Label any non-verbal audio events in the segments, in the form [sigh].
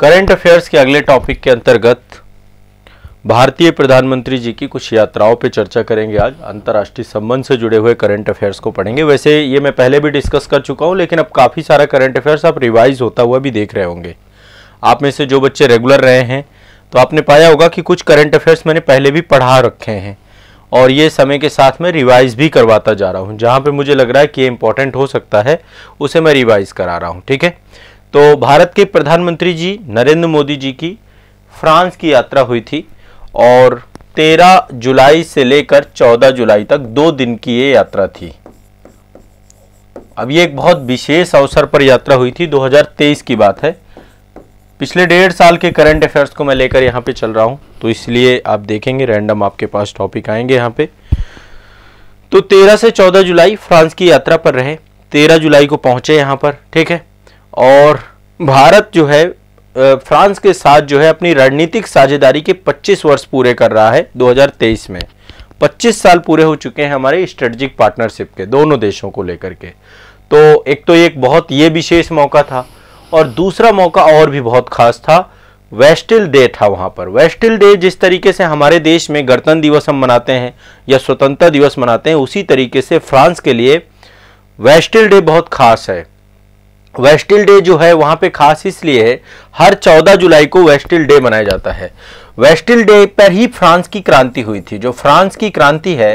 Current affairs के अगले topic के अंतर्गत भारतीय प्रधानमंत्री जी की कुछ यात्राओं पर चर्चा करेंगे आज अंतर्राष्ट्रीय संबंध से जुड़े हुए करंट अफेयर्स को पढ़ेंगे वैसे ये मैं पहले भी डिस्कस कर चुका हूँ लेकिन अब काफ़ी सारा करंट अफेयर्स आप रिवाइज होता हुआ भी देख रहे होंगे आप में से जो बच्चे रेगुलर रहे हैं तो आपने पाया होगा कि कुछ करंट अफेयर्स मैंने पहले भी पढ़ा रखे हैं और ये समय के साथ में रिवाइज भी करवाता जा रहा हूँ जहाँ पर मुझे लग रहा है कि ये इंपॉर्टेंट हो सकता है उसे मैं रिवाइज करा रहा हूँ ठीक है तो भारत के प्रधानमंत्री जी नरेंद्र मोदी जी की फ्रांस की यात्रा हुई थी और 13 जुलाई से लेकर 14 जुलाई तक दो दिन की ये यात्रा थी अब ये एक बहुत विशेष अवसर पर यात्रा हुई थी 2023 की बात है पिछले डेढ़ साल के करंट अफेयर्स को मैं लेकर यहाँ पे चल रहा हूँ तो इसलिए आप देखेंगे रैंडम आपके पास टॉपिक आएंगे यहाँ पे तो 13 से 14 जुलाई फ्रांस की यात्रा पर रहे 13 जुलाई को पहुंचे यहाँ पर ठीक है और भारत जो है फ्रांस के साथ जो है अपनी रणनीतिक साझेदारी के 25 वर्ष पूरे कर रहा है 2023 में 25 साल पूरे हो चुके हैं हमारे स्ट्रेटजिक पार्टनरशिप के दोनों देशों को लेकर के तो एक तो एक बहुत ये विशेष मौका था और दूसरा मौका और भी बहुत खास था वेस्टिल डे था वहाँ पर वेस्टिल डे जिस तरीके से हमारे देश में गणतंत्र दिवस हम मनाते हैं या स्वतंत्रता दिवस मनाते हैं उसी तरीके से फ्रांस के लिए वेस्टिल डे बहुत खास है वेस्टिल डे जो है वहां पे खास इसलिए है हर 14 जुलाई को वेस्टिल डे मनाया जाता है वेस्टिल डे पर ही फ्रांस की क्रांति हुई थी जो फ्रांस की क्रांति है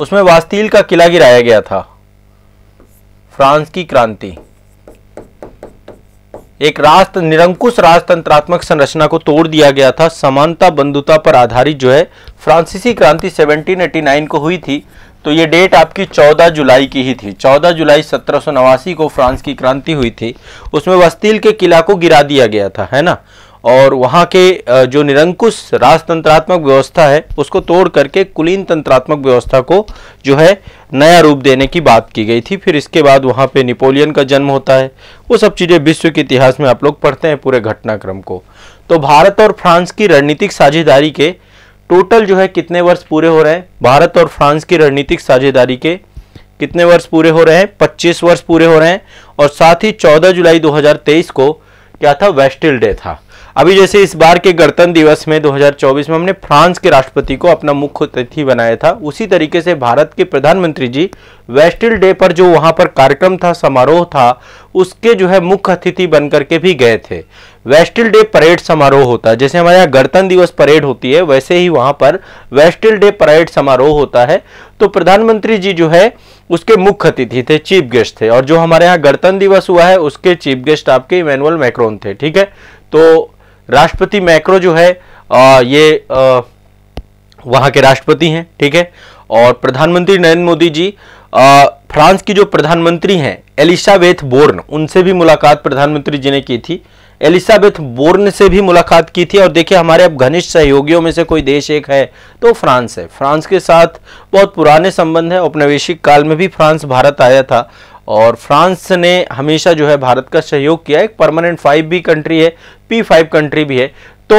उसमें वास्तील का किला गिराया गया था फ्रांस की क्रांति एक राष्ट्र निरंकुश राजतंत्रात्मक संरचना को तोड़ दिया गया था समानता बंधुता पर आधारित जो है फ्रांसीसी क्रांति 1789 को हुई थी तो ये डेट आपकी 14 जुलाई की ही थी 14 जुलाई सत्रह को फ्रांस की क्रांति हुई थी उसमें वस्तील के किला को गिरा दिया गया था है ना और वहाँ के जो निरंकुश राजतंत्रात्मक व्यवस्था है उसको तोड़ करके कुलीन तंत्रात्मक व्यवस्था को जो है नया रूप देने की बात की गई थी फिर इसके बाद वहाँ पे नेपोलियन का जन्म होता है वो सब चीज़ें विश्व के इतिहास में आप लोग पढ़ते हैं पूरे घटनाक्रम को तो भारत और फ्रांस की रणनीतिक साझेदारी के टोटल जो है कितने वर्ष पूरे हो रहे हैं भारत और फ्रांस की रणनीतिक साझेदारी के कितने वर्ष पूरे हो रहे हैं 25 वर्ष पूरे हो रहे हैं और साथ ही 14 जुलाई 2023 को क्या था वेस्टिल डे था अभी जैसे इस बार के गणतंत्र दिवस में 2024 में हमने फ्रांस के राष्ट्रपति को अपना मुख्य अतिथि बनाया था उसी तरीके से भारत के प्रधानमंत्री जी वेस्टिल डे पर जो वहां पर कार्यक्रम था समारोह था उसके जो है मुख्य अतिथि बनकर के भी गए थे वेस्टिल डे परेड समारोह होता है जैसे हमारे यहाँ गणतंत्र दिवस परेड होती है वैसे ही वहां पर वेस्टिल डे परेड समारोह होता है तो प्रधानमंत्री जी जो है उसके मुख्य अतिथि थे चीफ गेस्ट थे और जो हमारे यहाँ गणतंत्र दिवस हुआ है उसके चीफ गेस्ट आपके इमेनुअल मैक्रोन थे ठीक है तो राष्ट्रपति मैक्रो जो है आ, ये आ, वहां के राष्ट्रपति हैं ठीक है और प्रधानमंत्री नरेंद्र मोदी जी आ, फ्रांस की जो प्रधानमंत्री हैं एलिशाबेथ बोर्न उनसे भी मुलाकात प्रधानमंत्री जी ने की थी एलिसाबेथ बोर्न से भी मुलाकात की थी और देखिए हमारे अब घनिष्ठ सहयोगियों में से कोई देश एक है तो फ्रांस है फ्रांस के साथ बहुत पुराने संबंध है औपनिवेशिक काल में भी फ्रांस भारत आया था और फ्रांस ने हमेशा जो है भारत का सहयोग किया एक परमानेंट फाइव भी कंट्री है पी फाइव कंट्री भी है तो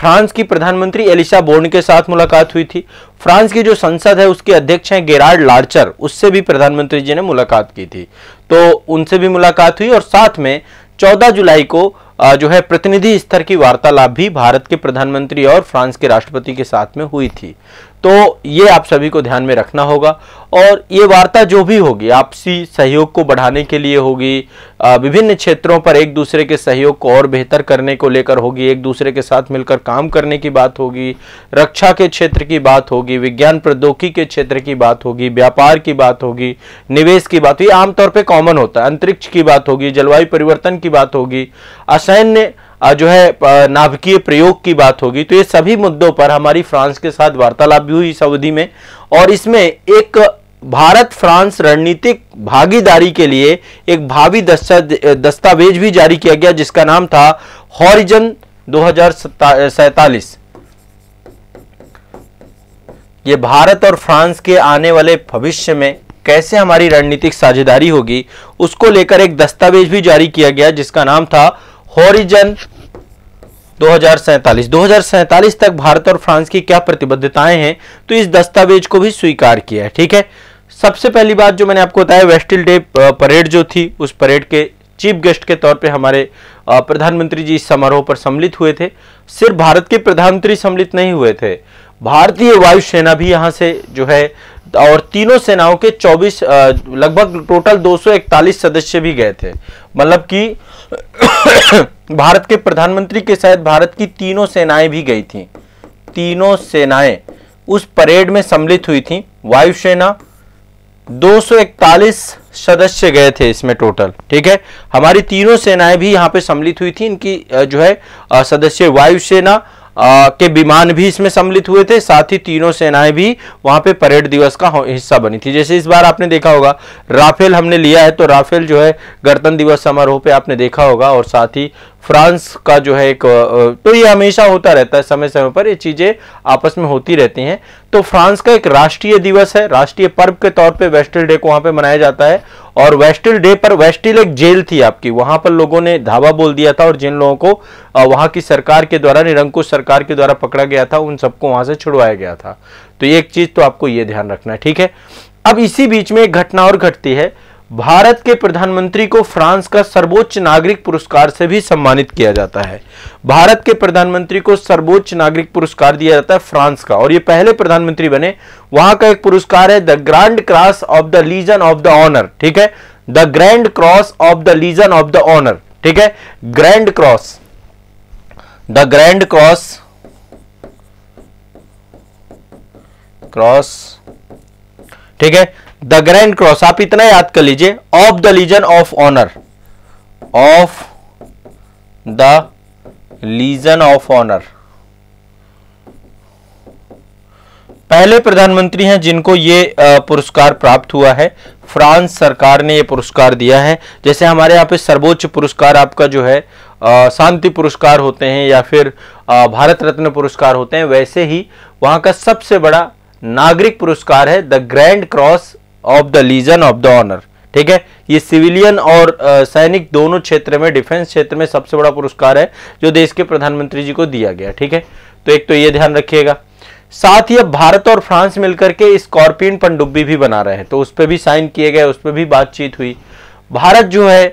फ्रांस की प्रधानमंत्री एलिशा बोर्न के साथ मुलाकात हुई थी फ्रांस की जो संसद है उसके अध्यक्ष हैं गेरार्ड लार्चर उससे भी प्रधानमंत्री जी ने मुलाकात की थी तो उनसे भी मुलाकात हुई और साथ में चौदह जुलाई को जो है प्रतिनिधि स्तर की वार्तालाप भी भारत के प्रधानमंत्री और फ्रांस के राष्ट्रपति के साथ में हुई थी तो ये आप सभी को ध्यान में रखना होगा और ये वार्ता जो भी होगी आपसी सहयोग को बढ़ाने के लिए होगी विभिन्न क्षेत्रों पर एक दूसरे के सहयोग को और बेहतर करने को लेकर होगी एक दूसरे के साथ मिलकर काम करने की बात होगी रक्षा के क्षेत्र की बात होगी विज्ञान प्रौद्योगिकी के क्षेत्र की बात होगी व्यापार की बात होगी निवेश की बात होगी आमतौर पर कॉमन होता है अंतरिक्ष की बात होगी जलवायु परिवर्तन की बात होगी असैन्य जो है नाभिकीय प्रयोग की बात होगी तो ये सभी मुद्दों पर हमारी फ्रांस के साथ वार्तालाप भी हुई इस अवधि में और इसमें एक भारत फ्रांस रणनीतिक भागीदारी के लिए एक भावी दस्तावेज भी जारी किया गया जिसका नाम था हॉरिजन दो ये भारत और फ्रांस के आने वाले भविष्य में कैसे हमारी रणनीतिक साझेदारी होगी उसको लेकर एक दस्तावेज भी जारी किया गया जिसका नाम था होरिजन दो हजार तक भारत और फ्रांस की क्या प्रतिबद्धताएं हैं तो इस दस्तावेज को भी स्वीकार किया है ठीक है सबसे पहली बात जो मैंने आपको बताया वेस्टिल डे परेड जो थी उस परेड के चीफ गेस्ट के तौर पे हमारे प्रधानमंत्री जी इस समारोह पर सम्मिलित हुए थे सिर्फ भारत के प्रधानमंत्री सम्मिलित नहीं हुए थे भारतीय वायुसेना भी यहां से जो है और तीनों सेनाओं के 24 लगभग टोटल 241 सदस्य भी गए थे मतलब कि [coughs] भारत के प्रधानमंत्री के साथ भारत की तीनों सेनाएं भी गई थी तीनों सेनाएं उस परेड में सम्मिलित हुई थी वायुसेना 241 सदस्य गए थे इसमें टोटल ठीक है हमारी तीनों सेनाएं भी यहां पे सम्मिलित हुई थी इनकी जो है सदस्य वायुसेना आ, के विमान भी इसमें सम्मिलित हुए थे साथ ही तीनों सेनाएं भी वहां पे परेड दिवस का हिस्सा बनी थी जैसे इस बार आपने देखा होगा राफेल हमने लिया है तो राफेल जो है गणतंत्र दिवस समारोह पे आपने देखा होगा और साथ ही फ्रांस का जो है एक तो ये हमेशा होता रहता है समय समय पर ये चीज़ें आपस में होती रहती हैं तो फ्रांस का एक राष्ट्रीय दिवस है राष्ट्रीय पर्व के तौर पे वेस्टल डे को वहां पे मनाया जाता है और वेस्टल डे पर वेस्टिल एक जेल थी आपकी वहां पर लोगों ने धावा बोल दिया था और जिन लोगों को वहां की सरकार के द्वारा निरंकुश सरकार के द्वारा पकड़ा गया था उन सबको वहां से छुड़वाया गया था तो ये एक चीज़ तो आपको ये ध्यान रखना है ठीक है अब इसी बीच में एक घटना और घटती है भारत के प्रधानमंत्री को फ्रांस का सर्वोच्च नागरिक पुरस्कार से भी सम्मानित किया जाता है भारत के प्रधानमंत्री को सर्वोच्च नागरिक पुरस्कार दिया जाता है फ्रांस का और ये पहले प्रधानमंत्री बने वहां का एक पुरस्कार है the grand cross of the legion of the honour ठीक है the grand cross of the legion of the honour ठीक है grand cross the grand cross cross ठीक है द ग्रैंड क्रॉस आप इतना याद कर लीजिए of the legion of honour of the legion of honour पहले प्रधानमंत्री हैं जिनको ये पुरस्कार प्राप्त हुआ है फ्रांस सरकार ने यह पुरस्कार दिया है जैसे हमारे यहाँ पे सर्वोच्च पुरस्कार आपका जो है शांति पुरस्कार होते हैं या फिर आ, भारत रत्न पुरस्कार होते हैं वैसे ही वहां का सबसे बड़ा नागरिक पुरस्कार है the grand cross of the legion of the honour ठीक है ये सिविलियन और सैनिक दोनों क्षेत्र में डिफेंस क्षेत्र में सबसे बड़ा पुरस्कार है जो देश के प्रधानमंत्री जी को दिया गया ठीक है तो एक तो ये ध्यान रखिएगा साथ ही अब भारत और फ्रांस मिलकर के स्कॉर्पियन पनडुब्बी भी बना रहे हैं तो उस पर भी साइन किए गए उस पर भी बातचीत हुई भारत जो है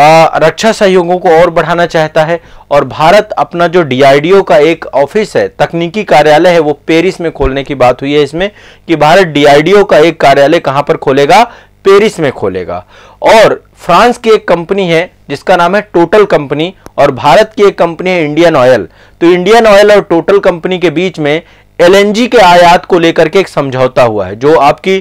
रक्षा सहयोगों को और बढ़ाना चाहता है और भारत अपना जो डीआरडीओ का एक ऑफिस है तकनीकी कार्यालय है वो पेरिस में खोलने की बात हुई है इसमें कि भारत डीआरडीओ का एक कार्यालय कहां पर खोलेगा पेरिस में खोलेगा और फ्रांस की एक कंपनी है जिसका नाम है टोटल कंपनी और भारत की एक कंपनी है इंडियन ऑयल तो इंडियन ऑयल और टोटल कंपनी के बीच में एलएनजी के आयात को लेकर के एक समझौता हुआ है जो आपकी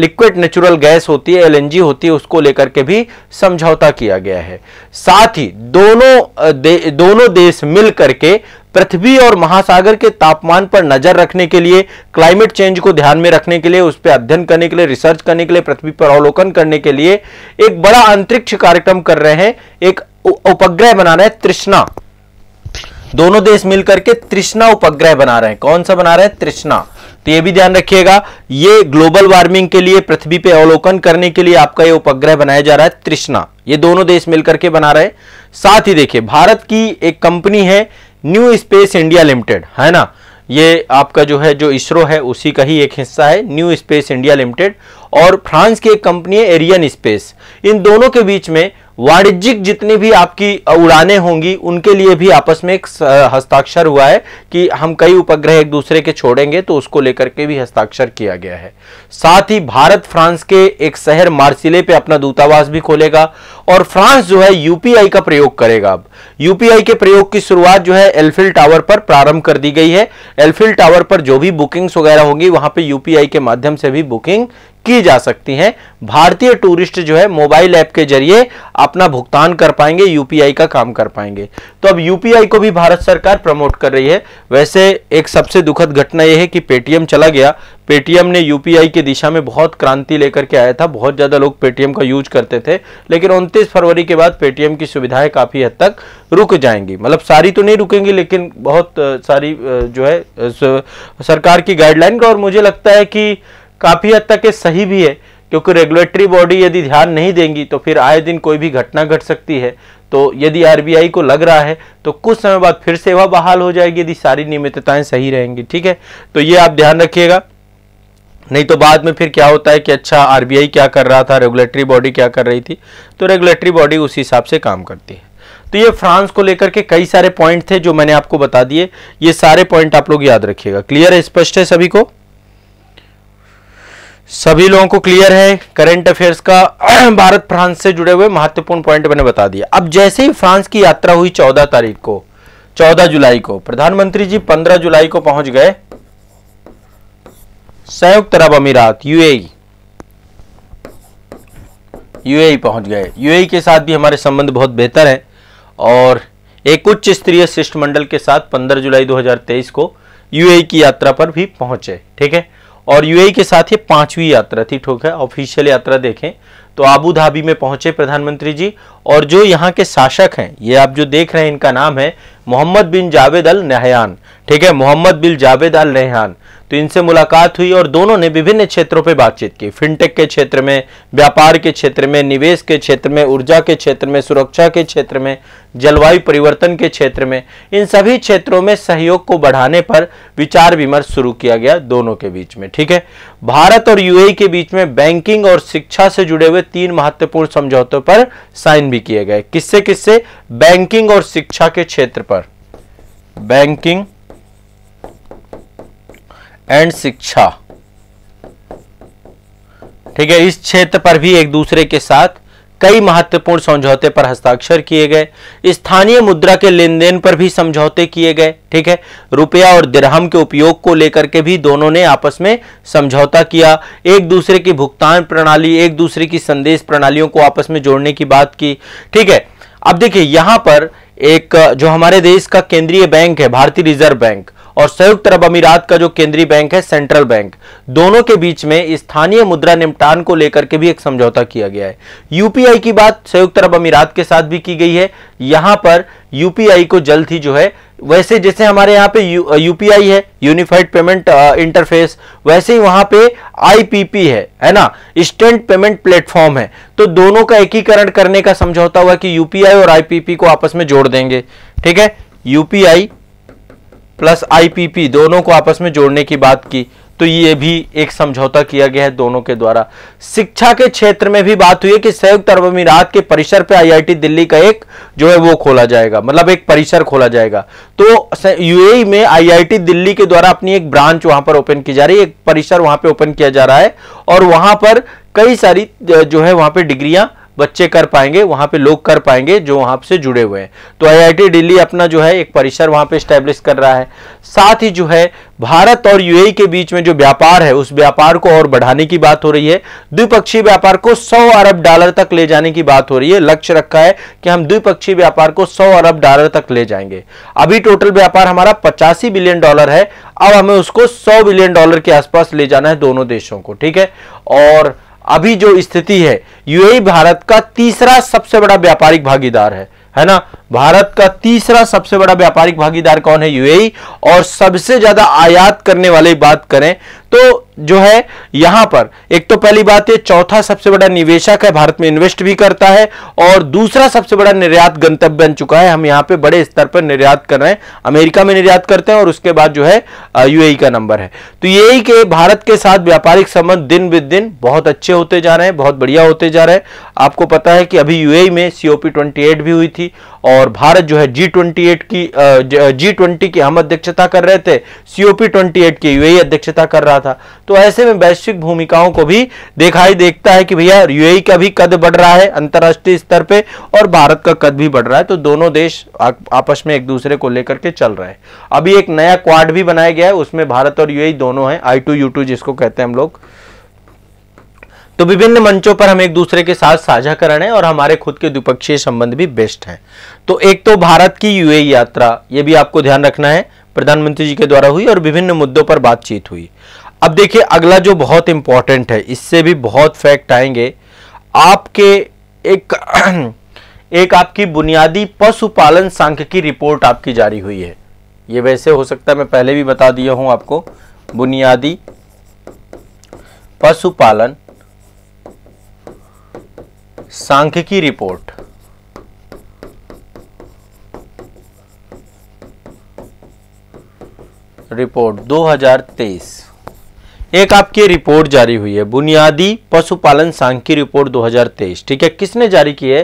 लिक्विड नेचुरल गैस होती है एलएनजी होती है उसको लेकर के भी समझौता किया गया है साथ ही दोनों दे, दोनों देश मिल करके पृथ्वी और महासागर के तापमान पर नजर रखने के लिए क्लाइमेट चेंज को ध्यान में रखने के लिए उस पर अध्ययन करने के लिए रिसर्च करने के लिए पृथ्वी पर अवलोकन करने के लिए एक बड़ा अंतरिक्ष कार्यक्रम कर रहे हैं एक उपग्रह बना रहे हैं तृष्णा दोनों देश मिलकर के तृष्णा उपग्रह बना रहे हैं कौन सा बना रहे हैं तृष्णा तो ये भी ध्यान रखिएगा ये ग्लोबल वार्मिंग के लिए पृथ्वी पे अवलोकन करने के लिए आपका ये उपग्रह बनाया जा रहा है तृष्णा ये दोनों देश मिलकर के बना रहे साथ ही देखिए भारत की एक कंपनी है न्यू स्पेस इंडिया लिमिटेड है ना ये आपका जो है जो इसरो है उसी का ही एक हिस्सा है न्यू स्पेस इंडिया लिमिटेड और फ्रांस की एक कंपनी है एरियन स्पेस इन दोनों के बीच में वाणिज्यिक जितनी भी आपकी उड़ानें होंगी उनके लिए भी आपस में एक हस्ताक्षर हुआ है कि हम कई उपग्रह एक दूसरे के छोड़ेंगे तो उसको लेकर के भी हस्ताक्षर किया गया है साथ ही भारत फ्रांस के एक शहर मार्सिले पे अपना दूतावास भी खोलेगा और फ्रांस जो है यूपीआई का प्रयोग करेगा अब यूपीआई के प्रयोग की शुरुआत जो है एल्फिल टावर पर प्रारंभ कर दी गई है एल्फिल टावर पर जो भी बुकिंग्स वगैरह होंगी वहां पर यूपीआई के माध्यम से भी बुकिंग की जा सकती हैं भारतीय टूरिस्ट जो है मोबाइल ऐप के जरिए अपना भुगतान कर पाएंगे यूपीआई का काम कर पाएंगे तो अब यूपीआई को भी भारत सरकार प्रमोट कर रही है वैसे एक सबसे दुखद घटना यह है कि पेटीएम चला गया पेटीएम ने यूपीआई की दिशा में बहुत क्रांति लेकर के आया था बहुत ज़्यादा लोग पेटीएम का यूज करते थे लेकिन उनतीस फरवरी के बाद पेटीएम की सुविधाएं काफ़ी हद तक रुक जाएंगी मतलब सारी तो नहीं रुकेंगी लेकिन बहुत सारी जो है सरकार की गाइडलाइन का और मुझे लगता है कि काफ़ी हद तक ये सही भी है क्योंकि रेगुलेटरी बॉडी यदि ध्यान नहीं देंगी तो फिर आए दिन कोई भी घटना घट गट सकती है तो यदि आरबीआई को लग रहा है तो कुछ समय बाद फिर सेवा बहाल हो जाएगी यदि सारी नियमितताएं सही रहेंगी ठीक है तो ये आप ध्यान रखिएगा नहीं तो बाद में फिर क्या होता है कि अच्छा आरबीआई क्या कर रहा था रेगुलेटरी बॉडी क्या कर रही थी तो रेगुलेटरी बॉडी उस हिसाब से काम करती है तो ये फ्रांस को लेकर के कई सारे पॉइंट थे जो मैंने आपको बता दिए ये सारे पॉइंट आप लोग याद रखिएगा क्लियर है स्पष्ट है सभी को सभी लोगों को क्लियर है करंट अफेयर्स का [clears throat] भारत फ्रांस से जुड़े हुए महत्वपूर्ण पॉइंट मैंने बता दिया अब जैसे ही फ्रांस की यात्रा हुई चौदह तारीख को चौदह जुलाई को प्रधानमंत्री जी पंद्रह जुलाई को पहुंच गए संयुक्त अरब अमीरात यूएई यूएई e। e पहुंच गए यूएई e के साथ भी हमारे संबंध बहुत बेहतर है और एक उच्च स्तरीय शिष्टमंडल के साथ पंद्रह जुलाई दो को यूए की यात्रा पर भी पहुंचे ठीक है और यूएई e के साथ ये पांचवी यात्रा थी ठोक है ऑफिशियल यात्रा देखें तो आबू धाबी में पहुंचे प्रधानमंत्री जी और जो यहाँ के शासक हैं ये आप जो देख रहे हैं इनका नाम है Mohammed bin Zayed Al Nahyan ठीक है Mohammed bin Zayed Al Nahyan तो इनसे मुलाकात हुई और दोनों ने विभिन्न क्षेत्रों पर बातचीत की फिनटेक के क्षेत्र में व्यापार के क्षेत्र में निवेश के क्षेत्र में ऊर्जा के क्षेत्र में सुरक्षा के क्षेत्र में जलवायु परिवर्तन के क्षेत्र में इन सभी क्षेत्रों में सहयोग को बढ़ाने पर विचार विमर्श शुरू किया गया दोनों के बीच में ठीक है भारत और यूए के बीच में बैंकिंग और शिक्षा से जुड़े हुए तीन महत्वपूर्ण समझौतों पर साइन भी किए गए किससे किससे बैंकिंग और शिक्षा के क्षेत्र पर बैंकिंग एंड शिक्षा ठीक है इस क्षेत्र पर भी एक दूसरे के साथ कई महत्वपूर्ण समझौते पर हस्ताक्षर किए गए स्थानीय मुद्रा के लेन देन पर भी समझौते किए गए ठीक है रुपया और दिरहम के उपयोग को लेकर के भी दोनों ने आपस में समझौता किया एक दूसरे की भुगतान प्रणाली एक दूसरे की संदेश प्रणालियों को आपस में जोड़ने की बात की ठीक है अब देखिए यहां पर एक जो हमारे देश का केंद्रीय बैंक है भारतीय रिजर्व बैंक और संयुक्त अरब अमीरात का जो केंद्रीय बैंक है सेंट्रल बैंक दोनों के बीच में स्थानीय मुद्रा निपटान को लेकर के भी एक समझौता किया गया है यूपीआई की बात संयुक्त अरब अमीरात के साथ भी की गई है यहां पर यूपीआई को जल्द ही जो है वैसे जैसे हमारे यहाँ पे यूपीआई है यूनिफाइड पेमेंट इंटरफेस वैसे ही वहां पे आईपीपी है है ना इंस्टेंट पेमेंट प्लेटफॉर्म है तो दोनों का एकीकरण करने का समझौता हुआ कि यूपीआई और आईपीपी को आपस में जोड़ देंगे ठीक है यूपीआई प्लस आईपीपी दोनों को आपस में जोड़ने की बात की तो ये भी एक समझौता किया गया है दोनों के द्वारा शिक्षा के क्षेत्र में भी बात हुई है कि संयुक्त अरब अमीरात के परिसर पे आईआईटी दिल्ली का एक जो है वो खोला जाएगा मतलब एक परिसर खोला जाएगा तो यूएई में आईआईटी दिल्ली के द्वारा अपनी एक ब्रांच वहां पर ओपन की जा रही है एक परिसर वहां पर ओपन किया जा रहा है और वहां पर कई सारी जो है वहां पर डिग्रियां बच्चे कर पाएंगे वहां पे लोग कर पाएंगे जो वहां से जुड़े हुए हैं तो आईआईटी दिल्ली अपना जो है एक परिसर वहां पे स्टैब्लिश कर रहा है साथ ही जो है भारत और यूएई e के बीच में जो व्यापार है उस व्यापार को और बढ़ाने की बात हो रही है द्विपक्षीय व्यापार को 100 अरब डॉलर तक ले जाने की बात हो रही है लक्ष्य रखा है कि हम द्विपक्षीय व्यापार को 100 अरब डॉलर तक ले जाएंगे अभी टोटल व्यापार हमारा पचासी बिलियन डॉलर है अब हमें उसको सौ बिलियन डॉलर के आसपास ले जाना है दोनों देशों को ठीक है और अभी जो स्थिति है यूएई भारत का तीसरा सबसे बड़ा व्यापारिक भागीदार है है ना भारत का तीसरा सबसे बड़ा व्यापारिक भागीदार कौन है यूएई और सबसे ज्यादा आयात करने वाले बात करें तो जो है यहां पर एक तो पहली बात है चौथा सबसे बड़ा निवेशक है भारत में इन्वेस्ट भी करता है और दूसरा सबसे बड़ा निर्यात गंतव्य बन चुका है हम यहां पे बड़े स्तर पर निर्यात कर रहे हैं अमेरिका में निर्यात करते हैं और उसके बाद जो है यूएई का नंबर है तो यही के भारत के साथ व्यापारिक संबंध दिन ब दिन बहुत अच्छे होते जा रहे हैं बहुत बढ़िया होते जा रहे हैं आपको पता है कि अभी यूएई में सीओपी ट्वेंटी भी हुई थी और और भारत जो है जी ट्वेंटी एट की जी ट्वेंटी की हम अध्यक्षता कर रहे थे सीओपी ट्वेंटी एट की यूएई e अध्यक्षता कर रहा था तो ऐसे में वैश्विक भूमिकाओं को भी दिखाई देखता है कि भैया यूएई e का भी कद बढ़ रहा है अंतर्राष्ट्रीय स्तर पर और भारत का कद भी बढ़ रहा है तो दोनों देश आपस में एक दूसरे को लेकर के चल रहे हैं अभी एक नया क्वाड भी बनाया गया है उसमें भारत और यूएई e दोनों हैं आई टू यू टू जिसको कहते हैं हम लोग तो विभिन्न मंचों पर हम एक दूसरे के साथ साझा कर रहे हैं और हमारे खुद के द्विपक्षीय संबंध भी बेस्ट हैं तो एक तो भारत की यूए यात्रा ये भी आपको ध्यान रखना है प्रधानमंत्री जी के द्वारा हुई और विभिन्न मुद्दों पर बातचीत हुई अब देखिए अगला जो बहुत इंपॉर्टेंट है इससे भी बहुत फैक्ट आएंगे आपके एक [clears throat] एक आपकी बुनियादी पशुपालन की रिपोर्ट आपकी जारी हुई है ये वैसे हो सकता है मैं पहले भी बता दिया हूं आपको बुनियादी पशुपालन सांख्यिकी रिपोर्ट रिपोर्ट 2023 एक आपकी रिपोर्ट जारी हुई है बुनियादी पशुपालन सांख्यिकी रिपोर्ट 2023 ठीक है किसने जारी की है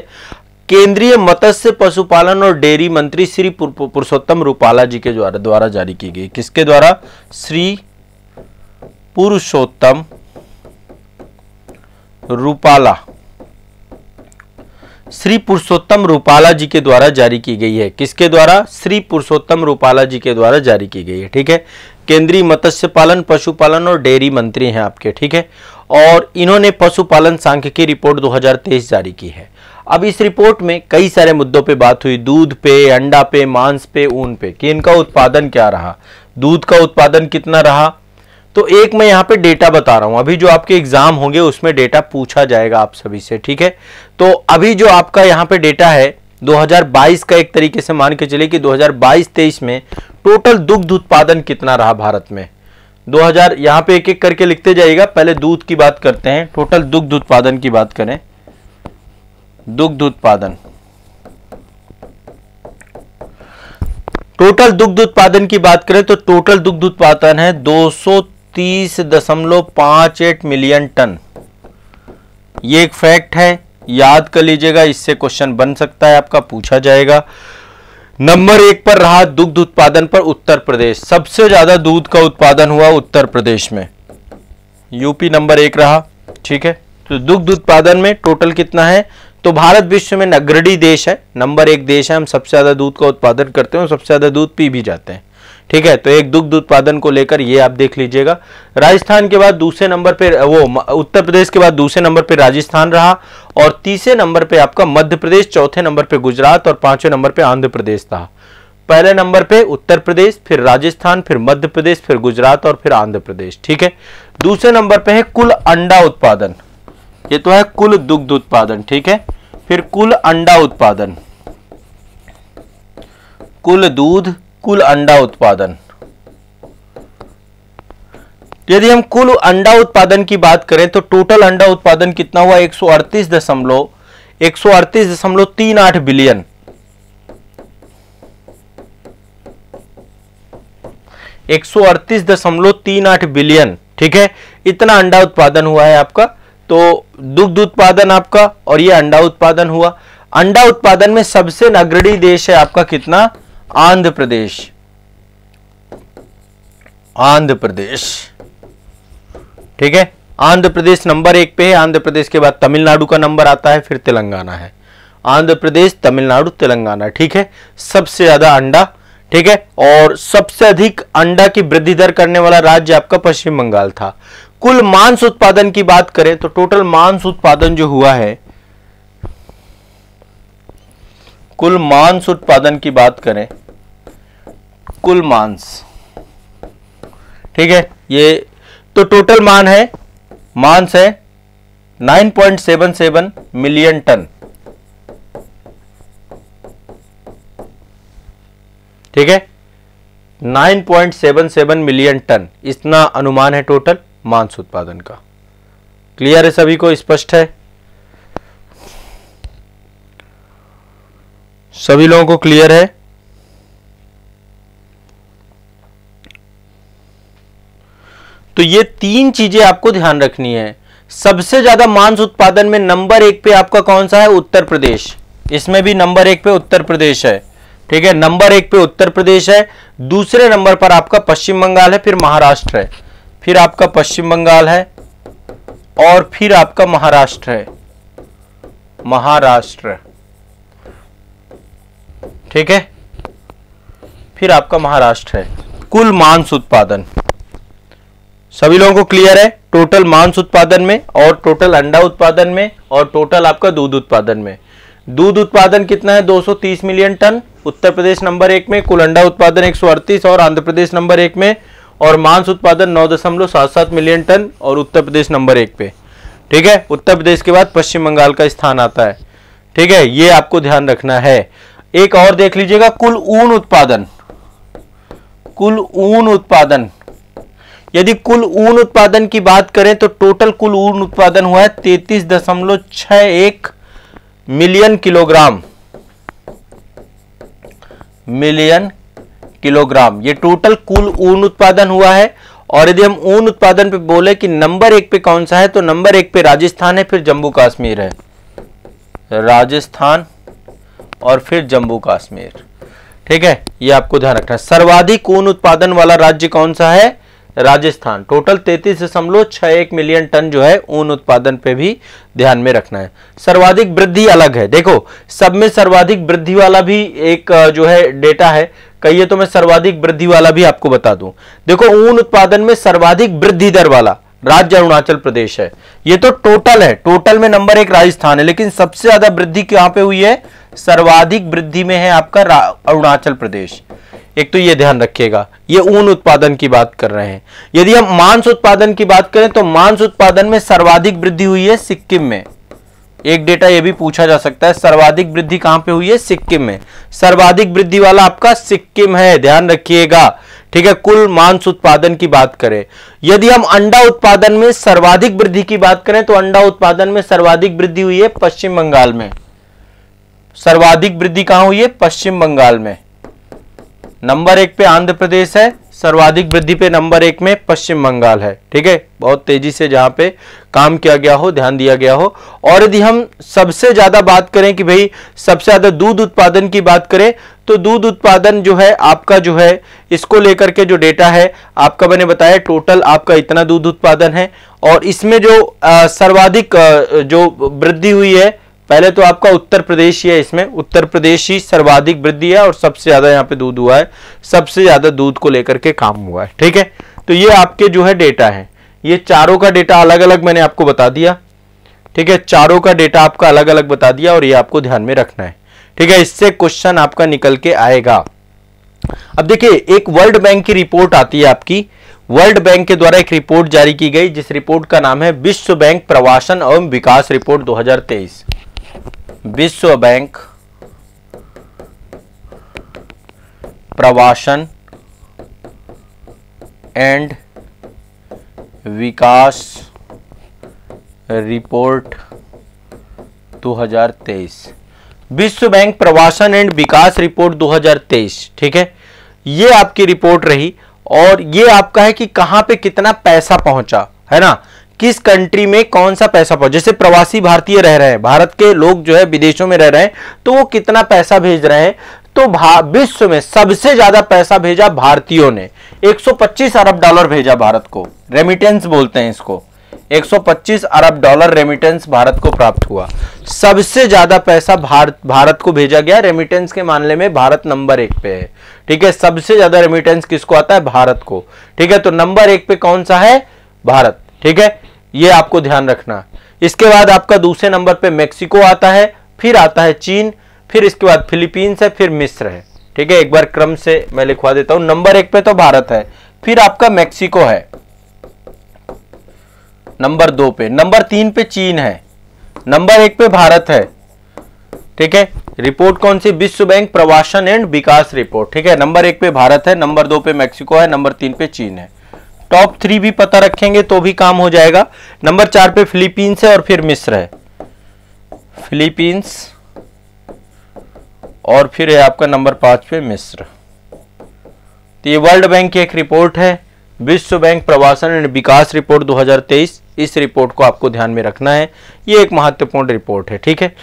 केंद्रीय मत्स्य पशुपालन और डेयरी मंत्री श्री पुरुषोत्तम रूपाला जी के द्वारा द्वारा जारी की गई किसके द्वारा श्री पुरुषोत्तम रूपाला श्री पुरुषोत्तम रूपाला जी के द्वारा जारी की गई है किसके द्वारा श्री पुरुषोत्तम रूपाला जी के द्वारा जारी की गई है ठीक है केंद्रीय मत्स्य पालन पशुपालन और डेयरी मंत्री हैं आपके ठीक है और इन्होंने पशुपालन सांख्यिकी रिपोर्ट 2023 जारी की है अब इस रिपोर्ट में कई सारे मुद्दों पे बात हुई दूध पे अंडा पे मांस पे ऊन पे कि इनका उत्पादन क्या रहा दूध का उत्पादन कितना रहा तो एक मैं यहां पे डेटा बता रहा हूं अभी जो आपके एग्जाम होंगे उसमें डेटा पूछा जाएगा आप सभी से ठीक है तो अभी जो आपका यहां पे डेटा है 2022 का एक तरीके से मान के चले कि 2022-23 में टोटल दुग्ध उत्पादन कितना रहा भारत में 2000 यहां पर एक एक करके लिखते जाइएगा पहले दूध की बात करते हैं टोटल दुग्ध उत्पादन की बात करें दुग्ध उत्पादन टोटल दुग्ध उत्पादन की बात करें तो टोटल दुग्ध उत्पादन है दो तीस दशमलव पाँच एट मिलियन टन ये एक फैक्ट है याद कर लीजिएगा इससे क्वेश्चन बन सकता है आपका पूछा जाएगा नंबर एक पर रहा दुग्ध उत्पादन पर उत्तर प्रदेश सबसे ज्यादा दूध का उत्पादन हुआ उत्तर प्रदेश में यूपी नंबर एक रहा ठीक है तो दुग्ध उत्पादन में टोटल कितना है तो भारत विश्व में नगरडी देश है नंबर एक देश है हम सबसे ज्यादा दूध का उत्पादन करते हैं और सबसे ज्यादा दूध पी भी जाते हैं ठीक है तो एक दुग्ध उत्पादन को लेकर ये आप देख लीजिएगा राजस्थान के बाद दूसरे नंबर पे वो उत्तर प्रदेश के बाद दूसरे नंबर पे राजस्थान रहा और तीसरे नंबर पे आपका मध्य प्रदेश चौथे नंबर पे गुजरात और पांचवें नंबर पे आंध्र प्रदेश था पहले नंबर पे उत्तर प्रदेश फिर राजस्थान फिर मध्य प्रदेश फिर गुजरात और फिर आंध्र प्रदेश ठीक है दूसरे नंबर पे है कुल अंडा उत्पादन ये तो है कुल दुग्ध उत्पादन ठीक है फिर कुल अंडा उत्पादन कुल दूध कुल अंडा उत्पादन यदि हम कुल अंडा उत्पादन की बात करें तो टोटल अंडा उत्पादन कितना हुआ एक सौ अड़तीस दशमलव एक सौ अड़तीस दशमलव तीन आठ बिलियन एक सौ अड़तीस दशमलव तीन आठ बिलियन ठीक है इतना अंडा उत्पादन हुआ है आपका तो दुग्ध उत्पादन आपका और ये अंडा उत्पादन हुआ अंडा उत्पादन में सबसे नगरी देश है आपका कितना आंध्र प्रदेश आंध्र प्रदेश ठीक है आंध्र प्रदेश नंबर एक पे है आंध्र प्रदेश के बाद तमिलनाडु का नंबर आता है फिर तेलंगाना है आंध्र प्रदेश तमिलनाडु तेलंगाना ठीक है सबसे ज्यादा अंडा ठीक है और सबसे अधिक अंडा की वृद्धि दर करने वाला राज्य आपका पश्चिम बंगाल था कुल मांस उत्पादन की बात करें तो टोटल मांस उत्पादन जो हुआ है कुल मांस उत्पादन की बात करें कुल मांस ठीक है ये तो टोटल मान है मांस है 9.77 मिलियन टन ठीक है 9.77 मिलियन टन इतना अनुमान है टोटल मांस उत्पादन का क्लियर है सभी को स्पष्ट है सभी लोगों को क्लियर है तो ये तीन चीजें आपको ध्यान रखनी है सबसे ज्यादा मांस उत्पादन में नंबर एक पे आपका कौन सा है उत्तर प्रदेश इसमें भी नंबर एक पे उत्तर प्रदेश है ठीक है नंबर एक पे उत्तर प्रदेश है दूसरे नंबर पर आपका पश्चिम बंगाल है फिर महाराष्ट्र है फिर आपका पश्चिम बंगाल है और फिर आपका महाराष्ट्र है महाराष्ट्र ठीक है फिर आपका महाराष्ट्र है कुल मांस उत्पादन सभी लोगों को क्लियर है टोटल मांस उत्पादन में और टोटल अंडा उत्पादन में और टोटल आपका दूध उत्पादन में दूध उत्पादन कितना है 230 million ton Uttar Pradesh number एक में कुल अंडा उत्पादन एक और आंध्र प्रदेश नंबर एक में और मांस उत्पादन नौ दशमलव सात सात मिलियन टन और उत्तर प्रदेश नंबर एक पे ठीक है उत्तर प्रदेश के बाद पश्चिम बंगाल का स्थान आता है ठीक है ये आपको ध्यान रखना है एक और देख लीजिएगा कुल ऊन उत्पादन कुल ऊन उत्पादन यदि कुल ऊन उत्पादन की बात करें तो टोटल कुल ऊन उत्पादन हुआ है तैतीस दशमलव छ एक मिलियन किलोग्राम मिलियन किलोग्राम ये टोटल कुल ऊन उत्पादन हुआ है और यदि हम ऊन उत्पादन पे बोले कि नंबर एक पे कौन सा है तो नंबर एक पे राजस्थान है फिर जम्मू कश्मीर है राजस्थान और फिर जम्मू काश्मीर ठीक है ये आपको ध्यान रखना है सर्वाधिक ऊन उत्पादन वाला राज्य कौन सा है राजस्थान टोटल तैतीस दशमलव छह एक मिलियन टन जो है ऊन उत्पादन पे भी ध्यान में रखना है सर्वाधिक वृद्धि अलग है देखो सब में सर्वाधिक वृद्धि वाला भी एक जो है डेटा है कहिए तो मैं सर्वाधिक वृद्धि वाला भी आपको बता दूं देखो ऊन उत्पादन में सर्वाधिक वृद्धि दर वाला राज्य अरुणाचल प्रदेश है ये तो टोटल है टोटल में नंबर एक राजस्थान है लेकिन सबसे ज्यादा वृद्धि कहां पे हुई है सर्वाधिक वृद्धि में है आपका अरुणाचल प्रदेश एक तो ये ध्यान रखिएगा ये ऊन उत्पादन की बात कर रहे हैं यदि हम मांस उत्पादन की बात करें तो मांस उत्पादन में सर्वाधिक वृद्धि हुई है सिक्किम में एक डेटा यह भी पूछा जा सकता है सर्वाधिक वृद्धि कहां पे हुई है सिक्किम में सर्वाधिक वृद्धि वाला आपका सिक्किम है ध्यान रखिएगा ठीक है कुल मांस उत्पादन की बात करें यदि हम अंडा उत्पादन में सर्वाधिक वृद्धि की बात करें तो अंडा उत्पादन में सर्वाधिक वृद्धि हुई है पश्चिम बंगाल में सर्वाधिक वृद्धि कहां हुई है पश्चिम बंगाल में नंबर एक पे आंध्र प्रदेश है सर्वाधिक वृद्धि पे नंबर एक में पश्चिम बंगाल है ठीक है बहुत तेजी से जहां पे काम किया गया हो ध्यान दिया गया हो और यदि हम सबसे ज्यादा बात करें कि भाई सबसे ज्यादा दूध उत्पादन की बात करें तो दूध उत्पादन जो है आपका जो है इसको लेकर के जो डेटा है आपका मैंने बताया टोटल आपका इतना दूध उत्पादन है और इसमें जो सर्वाधिक जो वृद्धि हुई है पहले तो आपका उत्तर प्रदेश ही है इसमें उत्तर प्रदेश ही सर्वाधिक वृद्धि है और सबसे ज्यादा यहाँ पे दूध हुआ है सबसे ज्यादा दूध को लेकर के काम हुआ है ठीक है तो ये आपके जो है डेटा है ये चारों का डेटा अलग अलग मैंने आपको बता दिया ठीक है चारों का डेटा आपका अलग अलग बता दिया और ये आपको ध्यान में रखना है ठीक है इससे क्वेश्चन आपका निकल के आएगा अब देखिए एक वर्ल्ड बैंक की रिपोर्ट आती है आपकी वर्ल्ड बैंक के द्वारा एक रिपोर्ट जारी की गई जिस रिपोर्ट का नाम है विश्व बैंक प्रवासन एवं विकास रिपोर्ट दो विश्व बैंक प्रवासन एंड विकास रिपोर्ट 2023 विश्व बैंक प्रवासन एंड विकास रिपोर्ट 2023 ठीक है ये आपकी रिपोर्ट रही और ये आपका है कि कहां पे कितना पैसा पहुंचा है ना किस कंट्री में कौन सा पैसा पहुंच जैसे प्रवासी भारतीय रह रहे हैं भारत के लोग जो है विदेशों में रह रहे हैं तो वो कितना पैसा भेज रहे हैं तो विश्व में सबसे ज्यादा पैसा भेजा भारतीयों ने 125 अरब डॉलर भेजा भारत को रेमिटेंस बोलते हैं इसको 125 अरब डॉलर रेमिटेंस भारत को प्राप्त हुआ सबसे ज्यादा पैसा भारत भारत को भेजा गया रेमिटेंस के मामले में भारत नंबर एक पे है ठीक है सबसे ज्यादा रेमिटेंस किसको आता है भारत को ठीक है तो नंबर एक पे कौन सा है भारत ठीक है ये आपको ध्यान रखना इसके बाद आपका दूसरे नंबर पे मेक्सिको आता है फिर आता है चीन फिर इसके बाद फिलीपींस है फिर मिस्र है ठीक है एक बार क्रम से मैं लिखवा देता हूं नंबर एक पे तो भारत है फिर आपका मैक्सिको है नंबर दो पे नंबर तीन पे चीन है नंबर एक पे भारत है ठीक है रिपोर्ट कौन सी विश्व बैंक प्रवासन एंड विकास रिपोर्ट ठीक है नंबर एक पे भारत है नंबर दो पे मैक्सिको है नंबर तीन पे चीन है टॉप थ्री भी पता रखेंगे तो भी काम हो जाएगा नंबर चार पे फिलीपींस है और फिर मिस्र है फिलीपींस और फिर है आपका नंबर पांच पे मिस्र तो ये वर्ल्ड बैंक की एक रिपोर्ट है विश्व बैंक प्रवासन एंड विकास रिपोर्ट 2023 इस रिपोर्ट को आपको ध्यान में रखना है ये एक महत्वपूर्ण रिपोर्ट है ठीक है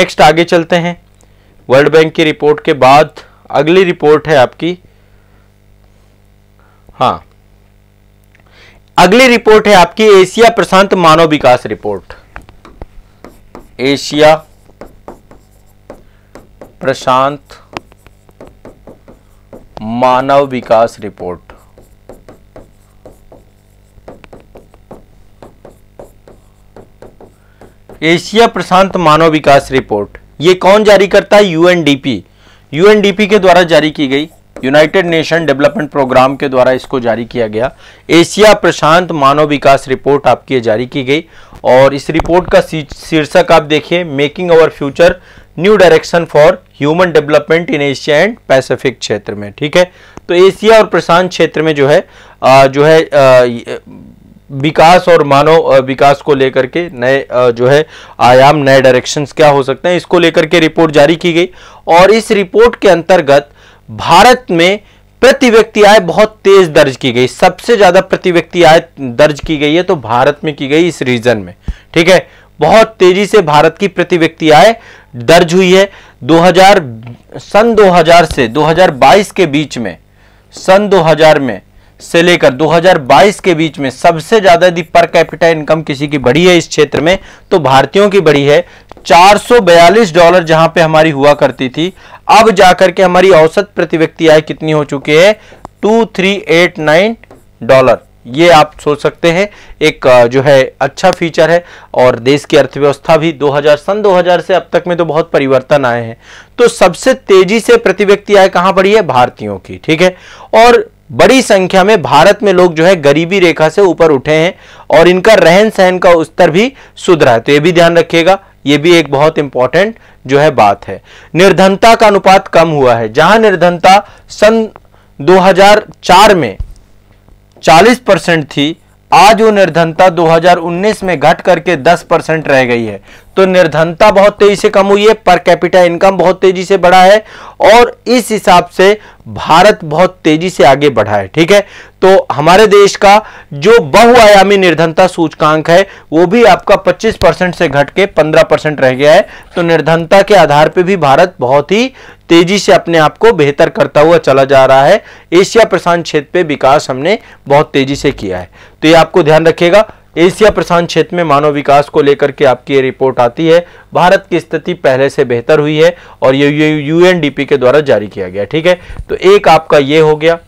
नेक्स्ट आगे चलते हैं वर्ल्ड बैंक की रिपोर्ट के बाद अगली रिपोर्ट है आपकी हाँ अगली रिपोर्ट है आपकी एशिया प्रशांत मानव विकास रिपोर्ट एशिया प्रशांत मानव विकास रिपोर्ट एशिया प्रशांत मानव विकास रिपोर्ट ये कौन जारी करता है यूएनडीपी यूएनडीपी के द्वारा जारी की गई यूनाइटेड नेशन डेवलपमेंट प्रोग्राम के द्वारा इसको जारी किया गया एशिया प्रशांत मानव विकास रिपोर्ट आपकी जारी की गई और इस रिपोर्ट का शीर्षक आप देखिए making our future new direction for human development in Asia and Pacific क्षेत्र में ठीक है तो एशिया और प्रशांत क्षेत्र में जो है आ, जो है विकास और मानव विकास को लेकर के नए जो है आयाम नए डायरेक्शंस क्या हो सकते हैं इसको लेकर के रिपोर्ट जारी की गई और इस रिपोर्ट के अंतर्गत भारत में प्रति व्यक्ति आय बहुत तेज दर्ज की गई सबसे ज्यादा प्रति व्यक्ति आय दर्ज की गई है तो भारत में की गई इस रीजन में ठीक है बहुत तेजी से भारत की प्रति व्यक्ति आय दर्ज हुई है 2000 सन 2000 से 2022 के बीच में सन 2000 में से लेकर 2022 के बीच में सबसे ज्यादा यदि पर कैपिटल इनकम किसी की बढ़ी है इस क्षेत्र में तो भारतीयों की बढ़ी है 442 डॉलर जहां पे हमारी हुआ करती थी अब जाकर के हमारी औसत प्रति व्यक्ति आय कितनी हो चुकी है 2389 डॉलर ये आप सोच सकते हैं एक जो है अच्छा फीचर है और देश की अर्थव्यवस्था भी 2000 सन 2000 से अब तक में तो बहुत परिवर्तन आए हैं तो सबसे तेजी से प्रति व्यक्ति आय कहां पड़ी है भारतीयों की ठीक है और बड़ी संख्या में भारत में लोग जो है गरीबी रेखा से ऊपर उठे हैं और इनका रहन सहन का स्तर भी सुधरा है तो यह भी ध्यान रखिएगा यह भी एक बहुत इंपॉर्टेंट जो है बात है निर्धनता का अनुपात कम हुआ है जहां निर्धनता सन 2004 में 40 परसेंट थी आज वो निर्धनता 2019 में घट करके 10 परसेंट रह गई है तो निर्धनता बहुत तेजी से कम हुई है पर कैपिटा इनकम बहुत तेजी से बढ़ा है और इस हिसाब से भारत बहुत तेजी से आगे बढ़ा है ठीक है तो हमारे देश का जो बहुआयामी निर्धनता सूचकांक है वो भी आपका 25 परसेंट से घट के 15 परसेंट रह गया है तो निर्धनता के आधार पे भी भारत बहुत ही तेजी से अपने आप को बेहतर करता हुआ चला जा रहा है एशिया प्रशांत क्षेत्र पे विकास हमने बहुत तेजी से किया है तो ये आपको ध्यान रखिएगा एशिया प्रशांत क्षेत्र में मानव विकास को लेकर के आपकी ये रिपोर्ट आती है भारत की स्थिति पहले से बेहतर हुई है और ये यूएनडीपी के द्वारा जारी किया गया ठीक है तो एक आपका ये हो गया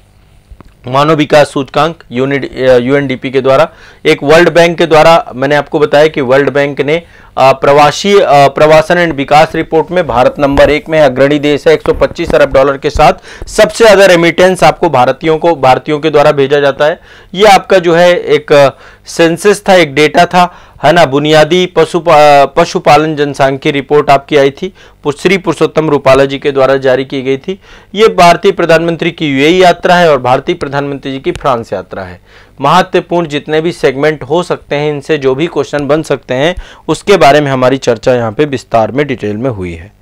मानव विकास सूचकांक यूएनडीपी के द्वारा एक वर्ल्ड बैंक के द्वारा मैंने आपको बताया कि वर्ल्ड बैंक ने प्रवासी प्रवासन एंड विकास रिपोर्ट में भारत नंबर एक में अग्रणी देश है 125 अरब डॉलर के साथ सबसे ज़्यादा रेमिटेंस आपको भारतीयों को भारतीयों के द्वारा भेजा जाता है ये आपका जो है एक सेंसस था एक डेटा था है ना बुनियादी पशु पशुपालन जनसंघ की रिपोर्ट आपकी आई थी श्री पुरुषोत्तम रूपाला जी के द्वारा जारी की गई थी ये भारतीय प्रधानमंत्री की यूएई यात्रा है और भारतीय प्रधानमंत्री जी की फ्रांस यात्रा है महत्वपूर्ण जितने भी सेगमेंट हो सकते हैं इनसे जो भी क्वेश्चन बन सकते हैं उसके बारे में हमारी चर्चा यहाँ पे विस्तार में डिटेल में हुई है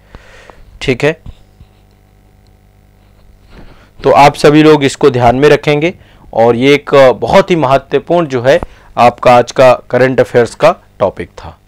ठीक है तो आप सभी लोग इसको ध्यान में रखेंगे और ये एक बहुत ही महत्वपूर्ण जो है आपका आज का करंट अफेयर्स का टॉपिक था